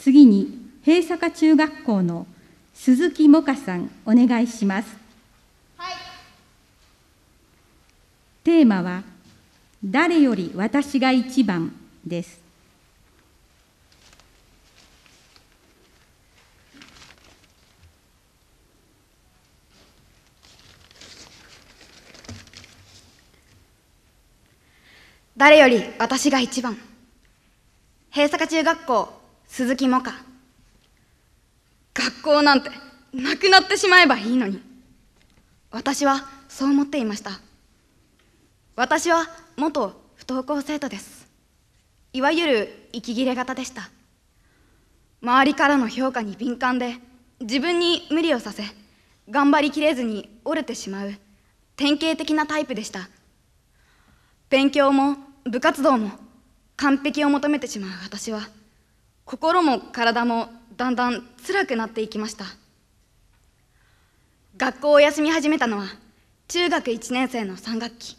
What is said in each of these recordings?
次に、閉坂中学校の鈴木萌歌さん、お願いします。はい、テーマは、誰より私が一番です。誰より私が一番。平坂中学校鈴木もか学校なんてなくなってしまえばいいのに私はそう思っていました私は元不登校生徒ですいわゆる息切れ型でした周りからの評価に敏感で自分に無理をさせ頑張りきれずに折れてしまう典型的なタイプでした勉強も部活動も完璧を求めてしまう私は心も体もだんだん辛くなっていきました学校を休み始めたのは中学1年生の3学期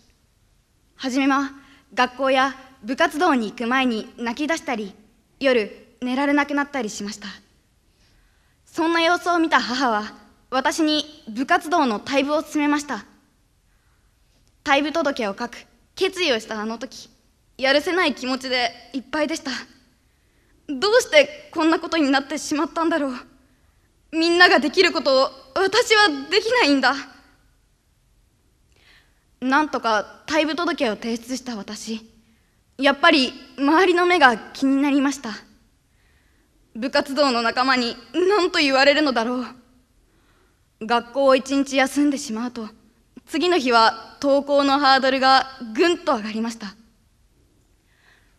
初めは学校や部活動に行く前に泣き出したり夜寝られなくなったりしましたそんな様子を見た母は私に部活動の退部を勧めました退部届を書く決意をしたあの時やるせない気持ちでいっぱいでしたどうしてこんなことになってしまったんだろうみんなができることを私はできないんだなんとか退部届を提出した私やっぱり周りの目が気になりました部活動の仲間に何と言われるのだろう学校を一日休んでしまうと次の日は登校のハードルがぐんと上がりました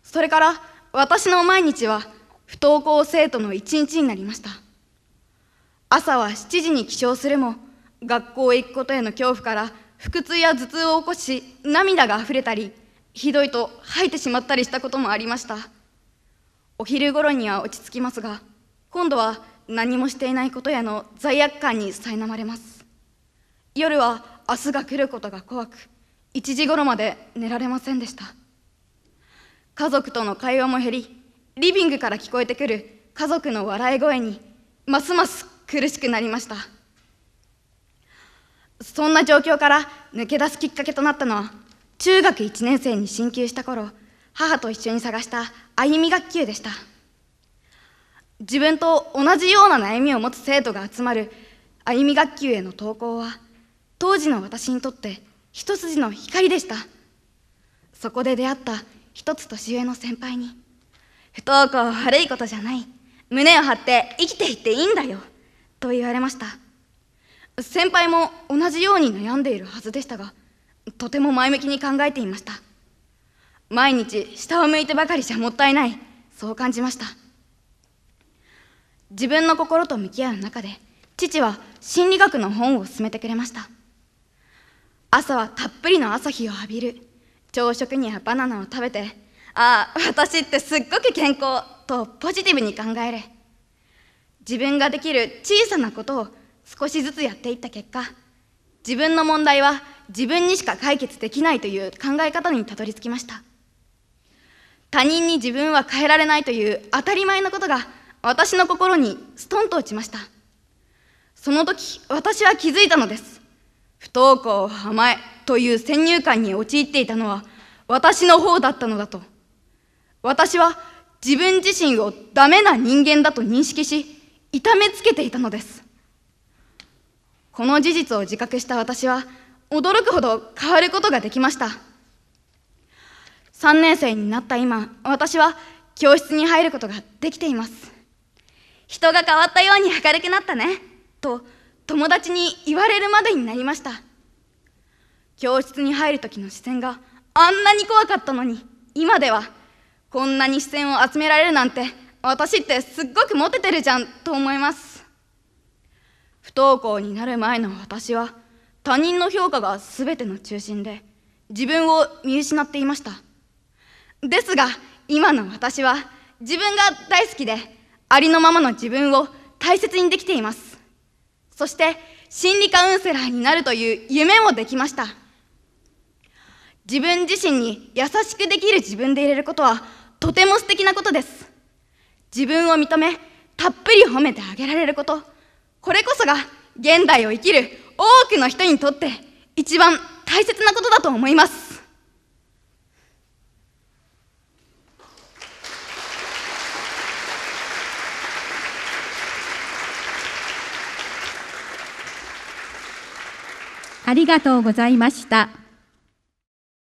それから私の毎日は不登校生徒の一日になりました朝は7時に起床するも学校へ行くことへの恐怖から腹痛や頭痛を起こし涙があふれたりひどいと吐いてしまったりしたこともありましたお昼頃には落ち着きますが今度は何もしていないことへの罪悪感に苛まれます夜は明日が来ることが怖く1時頃まで寝られませんでした家族との会話も減りリビングから聞こえてくる家族の笑い声にますます苦しくなりましたそんな状況から抜け出すきっかけとなったのは中学1年生に進級した頃母と一緒に探した歩み学級でした自分と同じような悩みを持つ生徒が集まる歩み学級への登校は当時の私にとって一筋の光でしたそこで出会った一つ年上の先輩に不登校は悪いことじゃない胸を張って生きていっていいんだよと言われました先輩も同じように悩んでいるはずでしたがとても前向きに考えていました毎日下を向いてばかりじゃもったいないそう感じました自分の心と向き合う中で父は心理学の本を勧めてくれました朝はたっぷりの朝日を浴びる朝食にはバナナを食べてああ私ってすっごく健康とポジティブに考える自分ができる小さなことを少しずつやっていった結果自分の問題は自分にしか解決できないという考え方にたどり着きました他人に自分は変えられないという当たり前のことが私の心にストンと落ちましたその時私は気づいたのです不登校を甘えという先入観に陥っていたのは私の方だったのだと私は自分自身をダメな人間だと認識し、痛めつけていたのです。この事実を自覚した私は、驚くほど変わることができました。3年生になった今、私は教室に入ることができています。人が変わったように明るくなったね、と友達に言われるまでになりました。教室に入る時の視線があんなに怖かったのに、今では、こんなに視線を集められるなんて私ってすっごくモテてるじゃんと思います不登校になる前の私は他人の評価が全ての中心で自分を見失っていましたですが今の私は自分が大好きでありのままの自分を大切にできていますそして心理カウンセラーになるという夢もできました自分自身に優しくできる自分でいれることはとても素敵なことです自分を認めたっぷり褒めてあげられることこれこそが現代を生きる多くの人にとって一番大切なことだと思いますありがとうございました。